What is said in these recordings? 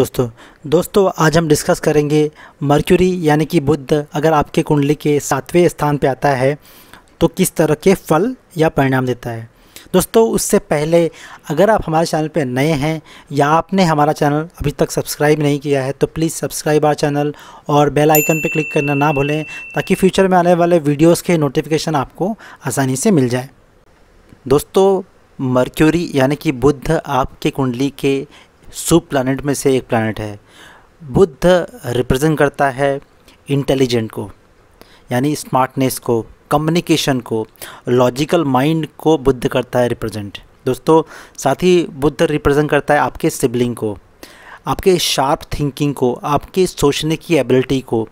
दोस्तों दोस्तों आज हम डिस्कस करेंगे मर्क्यूरी यानी कि बुद्ध अगर आपके कुंडली के सातवें स्थान पे आता है तो किस तरह के फल या परिणाम देता है दोस्तों उससे पहले अगर आप हमारे चैनल पर नए हैं या आपने हमारा चैनल अभी तक सब्सक्राइब नहीं किया है तो प्लीज़ सब्सक्राइब आर चैनल और बेल आइकन पर क्लिक करना ना भूलें ताकि फ्यूचर में आने वाले वीडियोस के नोटिफिकेशन आपको आसानी से मिल जाए दोस्तों मर्क्यूरी यानी कि बुद्ध आपके कुंडली के सुप प्लानट में से एक प्लानट है बुद्ध रिप्रेजेंट करता है इंटेलिजेंट को यानी स्मार्टनेस को कम्युनिकेशन को लॉजिकल माइंड को बुद्ध करता है रिप्रेजेंट दोस्तों साथ ही बुद्ध रिप्रेजेंट करता है आपके सिबलिंग को आपके शार्प थिंकिंग को आपके सोचने की एबिलिटी को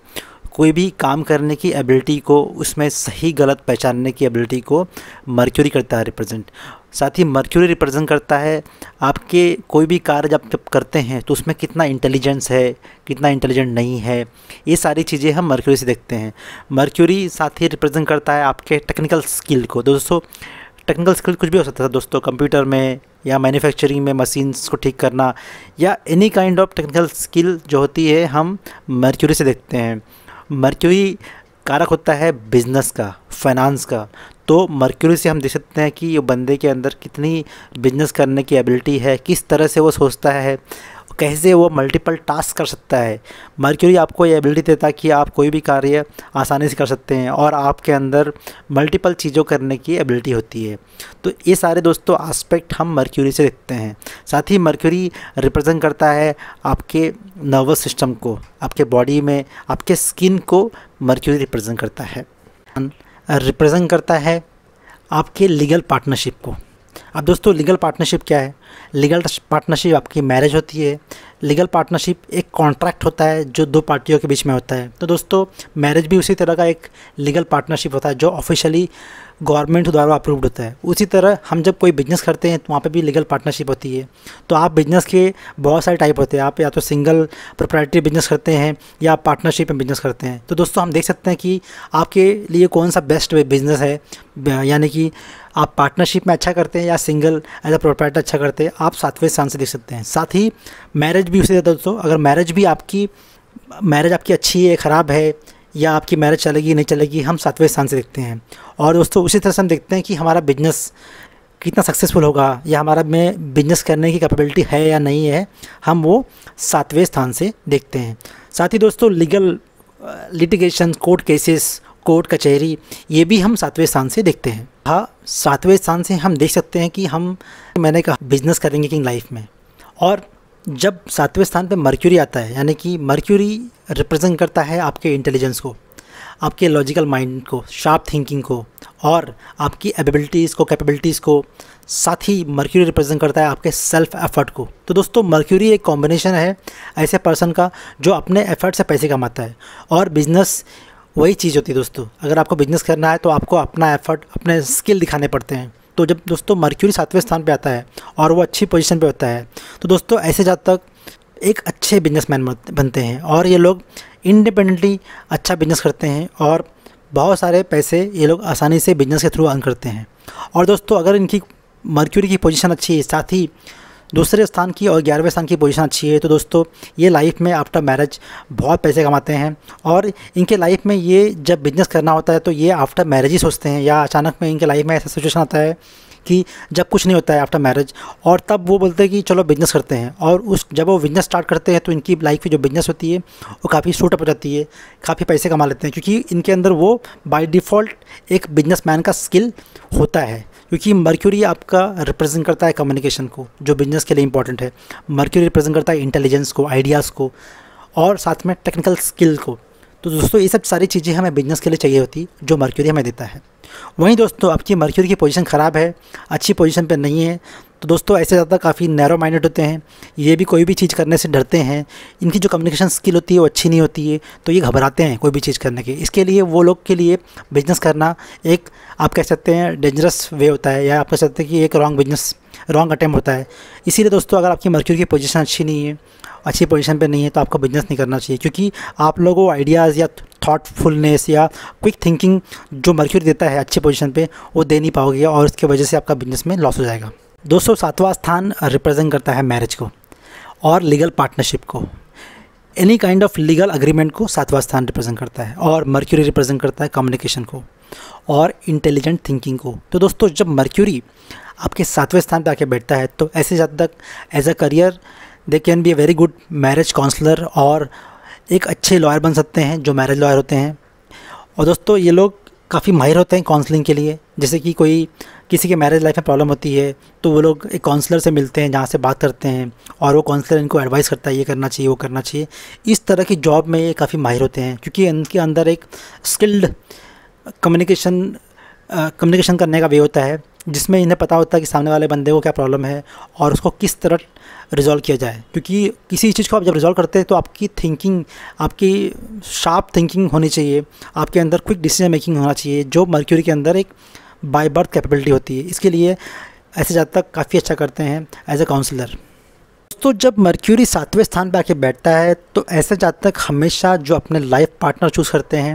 कोई भी काम करने की एबिलिटी को उसमें सही गलत पहचानने की एबिलिटी को मर्क्यूरी करता है रिप्रेजेंट साथ ही मर्क्यूरी रिप्रेजेंट करता है आपके कोई भी कार्य आप जब करते हैं तो उसमें कितना इंटेलिजेंस है कितना इंटेलिजेंट नहीं है ये सारी चीज़ें हम मर्क्यूरी से देखते हैं मर्क्यूरी साथ ही रिप्रेजेंट करता है आपके टेक्निकल स्किल को तो दोस्तों टेक्निकल स्किल कुछ भी हो सकता था दोस्तों कंप्यूटर में या मैन्युफैक्चरिंग में मशीन्स को ठीक करना या any kind of technical skill जो होती है हम मर्क्यूरी से देखते हैं मर्क्यूरी कारक होता है बिजनेस का फाइनेंस का तो मर्क्यूरी से हम देख सकते हैं कि ये बंदे के अंदर कितनी बिजनेस करने की एबिलिटी है किस तरह से वो सोचता है कैसे वो मल्टीपल टास्क कर सकता है मर्क्यूरी आपको ये एबिलिटी देता है कि आप कोई भी कार्य आसानी से कर सकते हैं और आपके अंदर मल्टीपल चीज़ों करने की एबिलिटी होती है तो ये सारे दोस्तों आस्पेक्ट हम मर्क्यूरी से देखते हैं साथ ही मर्क्यूरी रिप्रेजेंट करता है आपके नर्वस सिस्टम को आपके बॉडी में आपके स्किन को मर्क्यूरी रिप्रेजेंट करता है रिप्रेजेंट करता है आपके लीगल पार्टनरशिप को अब दोस्तों लीगल पार्टनरशिप क्या है लीगल पार्टनरशिप आपकी मैरिज होती है लीगल पार्टनरशिप एक कॉन्ट्रैक्ट होता है जो दो पार्टियों के बीच में होता है तो दोस्तों मैरिज भी उसी तरह का एक लीगल पार्टनरशिप होता है जो ऑफिशियली गवर्नमेंट द्वारा अप्रूव्ड होता है उसी तरह हम जब कोई बिजनेस करते हैं तो वहाँ पे भी लीगल पार्टनरशिप होती है तो आप बिजनेस के बहुत सारे टाइप होते हैं आप या तो सिंगल प्रोप्राइटरी बिजनेस करते हैं या पार्टनरशिप में बिजनेस करते हैं तो दोस्तों हम देख सकते हैं कि आपके लिए कौन सा बेस्ट बिजनेस है यानी कि आप पार्टनरशिप में अच्छा करते हैं या सिंगल एज अ प्रोपराइटर अच्छा करते हैं करते आप सातवें स्थान से देख सकते हैं साथ ही मैरिज भी उसे ज़्यादा दोस्तों अगर मैरिज भी आपकी मैरिज आपकी अच्छी है ख़राब है या आपकी मैरिज चलेगी नहीं चलेगी हम सातवें स्थान से देखते हैं और दोस्तों उसी तरह से हम देखते हैं कि हमारा बिजनेस कितना सक्सेसफुल होगा या हमारा में बिजनेस करने की कैपेबिलिटी है या नहीं है हम वो सातवें स्थान से देखते हैं साथ ही दोस्तों legal litigation court cases court कचहरी ये भी हम सातवें स्थान से देखते हैं हाँ सातवें स्थान से हम देख सकते हैं कि हम मैंने कहा बिजनेस करेंगे किंग लाइफ में और जब सातवें स्थान पे मर्क्यूरी आता है यानी कि मर्क्यूरी रिप्रेजेंट करता है आपके इंटेलिजेंस को आपके लॉजिकल माइंड को शार्प थिंकिंग को और आपकी एबिलिटीज़ को कैपेबिलिटीज़ को साथ ही मर्क्यूरी रिप्रेजेंट करता है आपके सेल्फ एफर्ट को तो दोस्तों मर्क्यूरी एक कॉम्बिनेशन है ऐसे पर्सन का जो अपने एफर्ट से पैसे कमाता है और बिजनेस वही चीज़ होती है दोस्तों अगर आपको बिजनेस करना है तो आपको अपना एफर्ट अपने स्किल दिखाने पड़ते हैं तो जब दोस्तों मर्क्यूरी सातवें स्थान पर आता है और वो अच्छी पोजिशन पर होता है तो दोस्तों ऐसे जहाँ तक एक अच्छे बिजनेसमैन बनते हैं और ये लोग इंडिपेंडेंटली अच्छा बिजनेस करते हैं और बहुत सारे पैसे ये लोग आसानी से बिजनेस के थ्रू अर्न करते हैं और दोस्तों अगर इनकी मर्क्यूरी की पोजीशन अच्छी है साथ ही दूसरे स्थान की और ग्यारहवें स्थान की पोजीशन अच्छी है तो दोस्तों ये लाइफ में आफ्टर मैरिज बहुत पैसे कमाते हैं और इनके लाइफ में ये जब बिजनेस करना होता है तो ये आफ्टर मैरिज ही सोचते हैं या अचानक में इनके लाइफ में ऐसा सिचुएशन आता है कि जब कुछ नहीं होता है आफ्टर मैरिज और तब वो बोलते हैं कि चलो बिज़नेस करते हैं और उस जब वो बिज़नेस स्टार्ट करते हैं तो इनकी लाइफ की जो बिज़नेस होती है वो काफ़ी शूट अप हो जाती है काफ़ी पैसे कमा लेते हैं क्योंकि इनके अंदर वो बाई डिफ़ॉल्ट एक मैन का स्किल होता है क्योंकि मर्क्यूरी आपका रिप्रेजेंट करता है कम्युनिकेशन को जो बिज़नेस के लिए इंपॉर्टेंट है मर्क्यूरी रिप्रेजेंट करता है इंटेलिजेंस को आइडियाज़ को और साथ में टेक्निकल स्किल को तो दोस्तों ये सब सारी चीज़ें हमें बिजनेस के लिए चाहिए होती जो मर्क्यूरी हमें देता है वहीं दोस्तों आपकी मर्क्यूरी की पोजीशन ख़राब है अच्छी पोजीशन पर नहीं है तो दोस्तों ऐसे ज़्यादा काफ़ी नैरो माइंडेड होते हैं ये भी कोई भी चीज़ करने से डरते हैं इनकी जो कम्युनिकेशन स्किल होती है वो अच्छी नहीं होती है तो ये घबराते हैं कोई भी चीज़ करने के इसके लिए वो लोग के लिए बिजनेस करना एक आप कह सकते हैं डेंजरस वे होता है या आप कह सकते हैं कि एक रॉन्ग बिजनेस रॉन्ग अटैम्प होता है इसीलिए दोस्तों अगर आपकी मर्क्यू की पोजिशन अच्छी नहीं है अच्छी पोजिशन पर नहीं है तो आपको बिजनेस नहीं करना चाहिए क्योंकि आप लोगों को आइडियाज़ या थाटफुलनेस या क्विक थिंकिंग जो मर्क्यू देता है अच्छी पोजीशन पर वो दे नहीं पाओगे और उसकी वजह से आपका बिजनेस में लॉस हो जाएगा दो सौ सातवां स्थान रिप्रेजेंट करता है मैरिज को और लीगल पार्टनरशिप को any kind of legal agreement को सातवां स्थान रिप्रेजेंट करता है और मर्क्यूरी रिप्रेजेंट करता है कम्युनिकेशन को और इंटेलिजेंट थिंकिंग को तो दोस्तों जब मर्क्यूरी आपके सातवें स्थान पर आके बैठता है तो ऐसे ज़्यादा तक as a career they can be a very good marriage counsellor और एक अच्छे लॉयर बन सकते हैं जो मैरिज लॉयर होते हैं और दोस्तों ये लोग काफ़ी माहिर होते हैं काउंसलिंग के लिए जैसे कि कोई किसी के मैरिज लाइफ में प्रॉब्लम होती है तो वो लोग एक काउंसलर से मिलते हैं जहाँ से बात करते हैं और वो काउंसलर इनको एडवाइस करता है ये करना चाहिए वो करना चाहिए इस तरह की जॉब में ये काफ़ी माहिर होते हैं क्योंकि इनके अंदर एक स्किल्ड कम्युनिकेशन कम्युनिकेशन करने का वे होता है जिसमें इन्हें पता होता है कि सामने वाले बंदे को क्या प्रॉब्लम है और उसको किस तरह रिजॉल्व किया जाए क्योंकि किसी चीज़ को आप जब रिजॉल्व करते हैं तो आपकी थिंकिंग आपकी शार्प थिंकिंग होनी चाहिए आपके अंदर क्विक डिसीजन मेकिंग होना चाहिए जो मर्क्यूरी के अंदर एक बाय बर्थ कैपेबिलिटी होती है इसके लिए ऐसे जातक काफ़ी अच्छा करते हैं एज ए काउंसलर दोस्तों जब मर्क्यूरी सातवें स्थान पर आके बैठता है तो ऐसे जातक हमेशा जो अपने लाइफ पार्टनर चूज़ करते हैं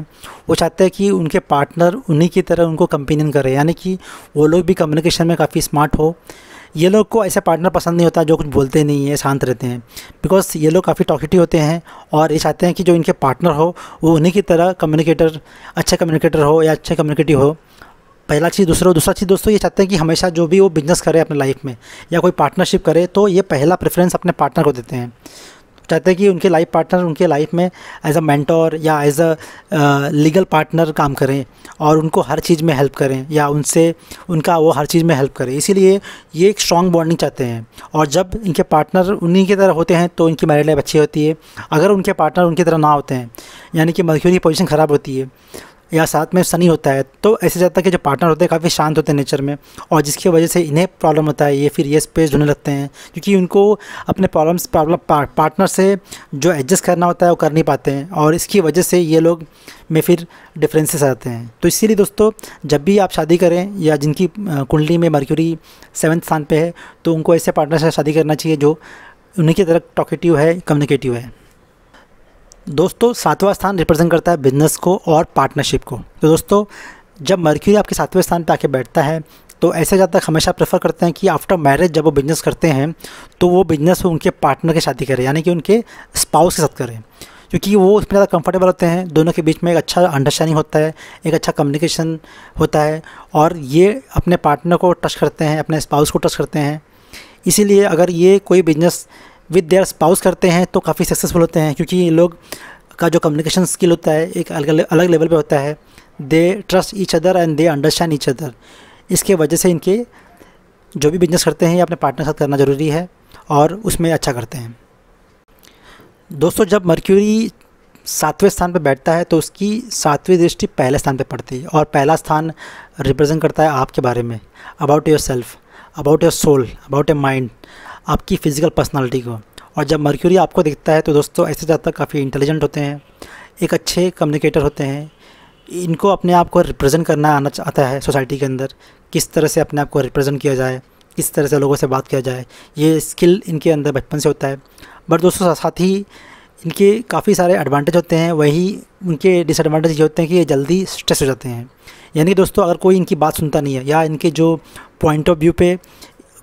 वो चाहते हैं कि उनके पार्टनर उन्हीं की तरह उनको कंपेनियन करें यानी कि वो लोग भी कम्युनिकेशन में काफ़ी स्मार्ट हो ये लोग को ऐसे पार्टनर पसंद नहीं होता जो कुछ बोलते नहीं है शांत रहते हैं बिकॉज ये लोग काफ़ी टॉकटिव होते हैं और ये चाहते हैं कि जो इनके पार्टनर हो वो उन्हीं की तरह कम्युनिकेटर अच्छा कम्युनिकेटर हो या अच्छे कम्युनिकेटिव हो पहला चीज़ दूसरा दूसरा चीज़ दोस्तों ये चाहते हैं कि हमेशा जो भी वो बिज़नेस करे अपने लाइफ में या कोई पार्टनरशिप करे तो ये पहला प्रेफरेंस अपने पार्टनर को देते हैं चाहते हैं कि उनके लाइफ पार्टनर उनके लाइफ में एज अ मैंटोर या एज अ लीगल पार्टनर काम करें और उनको हर चीज़ में हेल्प करें या उनसे उनका वो हर चीज़ में हेल्प करें इसीलिए ये एक स्ट्रॉन्ग बॉन्डिंग चाहते हैं और जब इनके पार्टनर उन्हीं की तरह होते हैं तो इनकी मैरिड लाइफ अच्छी होती है अगर उनके पार्टनर उनकी तरह ना होते हैं यानी कि मर्क्यूरी पोजिशन ख़राब होती है या साथ में सनी होता है तो ऐसे जाता है कि जो पार्टनर होते हैं काफ़ी शांत होते हैं नेचर में और जिसकी वजह से इन्हें प्रॉब्लम होता है ये फिर ये स्पेस ढूंढने लगते हैं क्योंकि उनको अपने प्रॉब्लम्स प्रॉब्लम पार्टनर से जो एडजस्ट करना होता है वो कर नहीं पाते हैं और इसकी वजह से ये लोग में फिर डिफरेंसेस आते हैं तो इसीलिए दोस्तों जब भी आप शादी करें या जिनकी कुंडली में मर्क्यूरी सेवन्थ स्थान पर है तो उनको ऐसे पार्टनर से शादी करना चाहिए जो उन्हीं की तरह टॉकेटिव है कम्युनिकेटिव है दोस्तों सातवां स्थान रिप्रेजेंट करता है बिजनेस को और पार्टनरशिप को तो दोस्तों जब मर्क्यूरी आपके सातवें स्थान पर आके बैठता है तो ऐसे ज़्यादा हमेशा प्रेफर करते हैं कि आफ्टर मैरिज जब वो बिज़नेस करते हैं तो वो बिज़नेस उनके पार्टनर के शादी करें यानी कि उनके स्पाउस के साथ करें क्योंकि वो उसमें ज़्यादा कंफर्टेबल होते हैं दोनों के बीच में एक अच्छा अंडरस्टैंडिंग होता है एक अच्छा कम्युनिकेशन होता है और ये अपने पार्टनर को टच करते हैं अपने स्पाउस को टच करते हैं इसीलिए अगर ये कोई बिजनेस विद देयर स्पाउस करते हैं तो काफ़ी सक्सेसफुल होते हैं क्योंकि इन लोग का जो कम्युनिकेशन स्किल होता है एक अलग अलग लेवल पे होता है they trust each other and they understand each other इसके वजह से इनके जो भी बिजनेस करते हैं ये अपने पार्टनर के साथ करना ज़रूरी है और उसमें अच्छा करते हैं दोस्तों जब मर्क्यूरी सातवें स्थान पर बैठता है तो उसकी सातवीं दृष्टि पहले स्थान पर पड़ती है और पहला स्थान रिप्रेजेंट करता है आपके बारे में about yourself about your soul about your mind आपकी फ़िज़िकल पर्सनालिटी को और जब मर्क्यूरी आपको दिखता है तो दोस्तों ऐसे ज़्यादा काफ़ी इंटेलिजेंट होते हैं एक अच्छे कम्युनिकेटर होते हैं इनको अपने आप को रिप्रेजेंट करना आना चाहता है सोसाइटी के अंदर किस तरह से अपने आप को रिप्रेजेंट किया जाए किस तरह से लोगों से बात किया जाए ये स्किल इनके अंदर बचपन से होता है बट दोस्तों साथ ही इनके काफ़ी सारे एडवांटेज होते हैं वही उनके डिसएडवांटेज ये होते हैं कि ये जल्दी स्ट्रेस हो जाते हैं यानी कि दोस्तों अगर कोई इनकी बात सुनता नहीं है या इनके जो पॉइंट ऑफ व्यू पे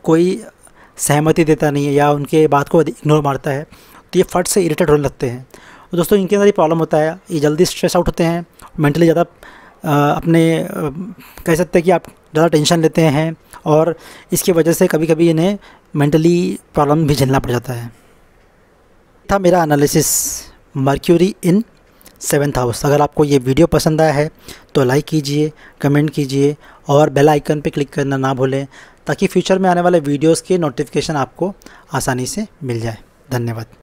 कोई सहमति देता नहीं है या उनके बात को इग्नोर मारता है तो ये फट से इरीटेट होने लगते हैं तो दोस्तों इनके अंदर ये प्रॉब्लम होता है ये जल्दी स्ट्रेस आउट होते हैं मेंटली ज़्यादा अपने कह सकते हैं कि आप ज़्यादा टेंशन लेते हैं और इसकी वजह से कभी कभी इन्हें मेंटली प्रॉब्लम भी झेलना पड़ जाता है था मेरा analysis Mercury in seventh house अगर आपको ये वीडियो पसंद आया है तो लाइक कीजिए कमेंट कीजिए और बेल आइकन पे क्लिक करना ना भूलें ताकि फ्यूचर में आने वाले वीडियोस के नोटिफिकेशन आपको आसानी से मिल जाए धन्यवाद